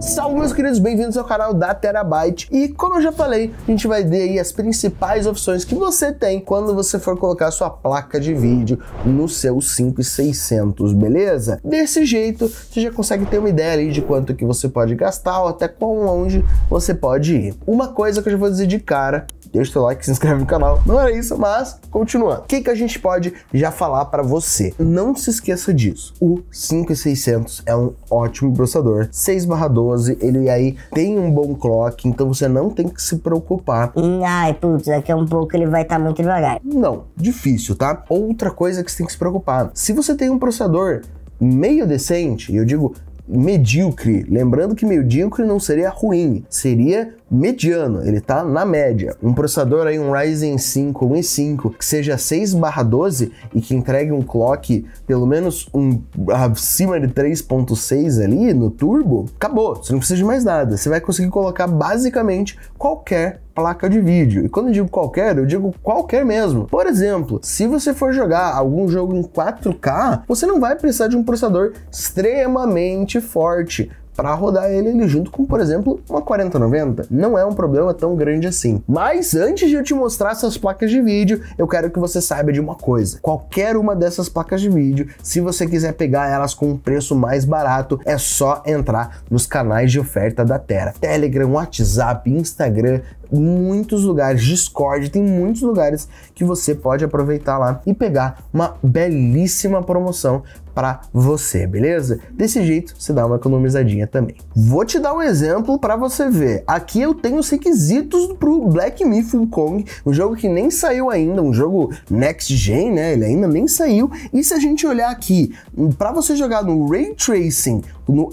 Salve meus queridos, bem-vindos ao canal da Terabyte e como eu já falei, a gente vai ver aí as principais opções que você tem quando você for colocar sua placa de vídeo no seu 5600, beleza? Desse jeito, você já consegue ter uma ideia ali de quanto que você pode gastar ou até quão longe você pode ir. Uma coisa que eu já vou dizer de cara, deixa o seu like, se inscreve no canal, não era isso, mas continuando. O que, que a gente pode já falar para você? Não se esqueça disso, o 5600 é um ótimo processador, 6 barra 12, 12, ele aí tem um bom clock, então você não tem que se preocupar. Hum, ai, putz, daqui a um pouco ele vai estar tá muito devagar. Não, difícil, tá? Outra coisa que você tem que se preocupar. Se você tem um processador meio decente, eu digo medíocre, lembrando que medíocre não seria ruim, seria mediano, ele tá na média. Um processador aí, um Ryzen 5, um i5, que seja 6/12 e que entregue um clock pelo menos um acima de 3.6 ali no turbo, acabou, você não precisa de mais nada. Você vai conseguir colocar basicamente qualquer placa de vídeo. E quando eu digo qualquer, eu digo qualquer mesmo. Por exemplo, se você for jogar algum jogo em 4K, você não vai precisar de um processador extremamente forte para rodar ele, ele junto com, por exemplo, uma 4090. Não é um problema tão grande assim. Mas antes de eu te mostrar essas placas de vídeo, eu quero que você saiba de uma coisa. Qualquer uma dessas placas de vídeo, se você quiser pegar elas com um preço mais barato, é só entrar nos canais de oferta da Terra. Telegram, WhatsApp, Instagram, muitos lugares, Discord, tem muitos lugares que você pode aproveitar lá e pegar uma belíssima promoção para você, beleza? Desse jeito você dá uma economizadinha também. Vou te dar um exemplo para você ver. Aqui eu tenho os requisitos pro Black Myth Kong um jogo que nem saiu ainda, um jogo next gen, né? Ele ainda nem saiu. E se a gente olhar aqui, para você jogar no Ray Tracing, no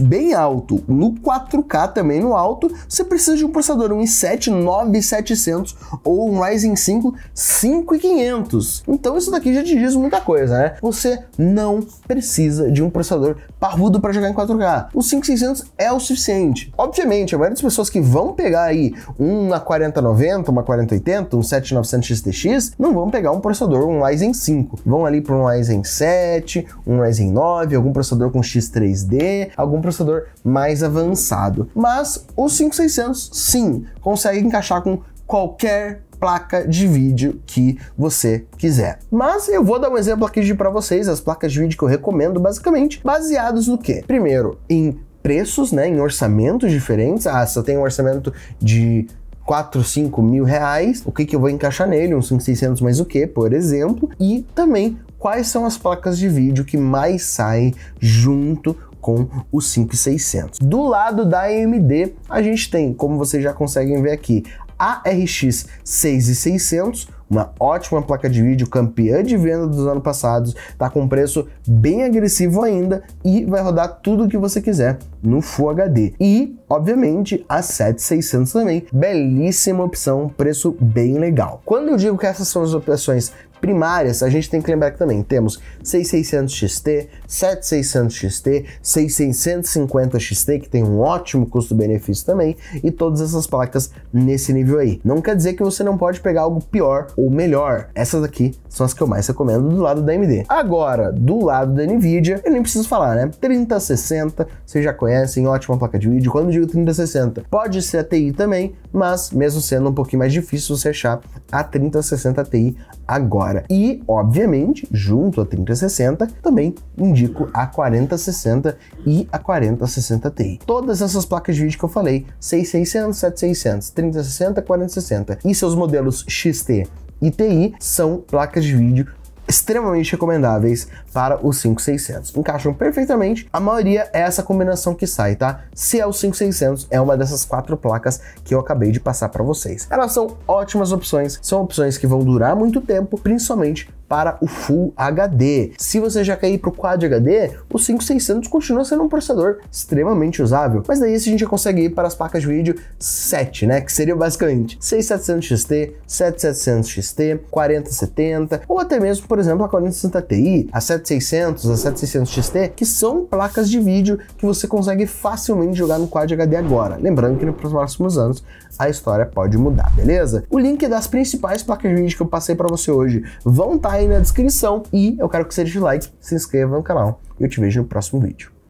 bem alto, no 4K também no alto, você precisa de um processador um i7 9700 ou um Ryzen 5 5500. Então isso daqui já te diz muita coisa, né? Você não precisa de um processador parrudo para jogar em 4K. O 5600 é o suficiente. Obviamente, a maioria das pessoas que vão pegar aí uma 4090, uma 4080, um 7900 XTX, não vão pegar um processador um Ryzen 5. Vão ali para um Ryzen 7, um Ryzen 9, algum processador com X3D, algum processador mais avançado. Mas o 5600 sim consegue encaixar com qualquer placa de vídeo que você quiser. Mas eu vou dar um exemplo aqui para vocês, as placas de vídeo que eu recomendo basicamente, baseados no que? Primeiro, em preços, né, em orçamentos diferentes. Ah, se eu tenho um orçamento de 4, 5 mil reais, o que, que eu vou encaixar nele, uns 5600 mais o que, por exemplo, e também quais são as placas de vídeo que mais saem junto com o 5600. Do lado da AMD, a gente tem, como vocês já conseguem ver aqui, a RX 6600, uma ótima placa de vídeo, campeã de venda dos anos passados, está com preço bem agressivo ainda e vai rodar tudo o que você quiser no Full HD. E, obviamente, a 7600 também, belíssima opção, preço bem legal. Quando eu digo que essas são as opções primárias, a gente tem que lembrar que também temos 6600 XT, 7600 XT, 6650 XT, que tem um ótimo custo-benefício também, e todas essas placas nesse nível aí. Não quer dizer que você não pode pegar algo pior ou melhor. Essas aqui são as que eu mais recomendo do lado da AMD. Agora, do lado da Nvidia, eu nem preciso falar, né? 3060, vocês já conhecem, ótima placa de vídeo. Quando digo 3060, pode ser a TI também, mas mesmo sendo um pouquinho mais difícil você achar a 3060 Ti agora. E, obviamente, junto a 3060, também indico a 4060 e a 4060 Ti. Todas essas placas de vídeo que eu falei, 6600, 7600, 3060, 4060 e seus modelos XT e TI são placas de vídeo extremamente recomendáveis para o 5600. Encaixam perfeitamente, a maioria é essa combinação que sai, tá? Se é o 5600, é uma dessas quatro placas que eu acabei de passar para vocês. Elas são ótimas opções, são opções que vão durar muito tempo, principalmente para o Full HD. Se você já cair para o Quad HD, o 5600 continua sendo um processador extremamente usável, mas daí se a gente já consegue ir para as placas de vídeo 7, né, que seria basicamente 6700 XT, 7700 XT, 4070 ou até mesmo, por exemplo, a 4060 Ti, a 7600, a 7600 XT, que são placas de vídeo que você consegue facilmente jogar no Quad HD agora. Lembrando que nos próximos anos a história pode mudar, beleza? O link das principais placas de vídeo que eu passei para você hoje vão estar tá aí na descrição. E eu quero que vocês deixem like, se inscreva no canal. e Eu te vejo no próximo vídeo.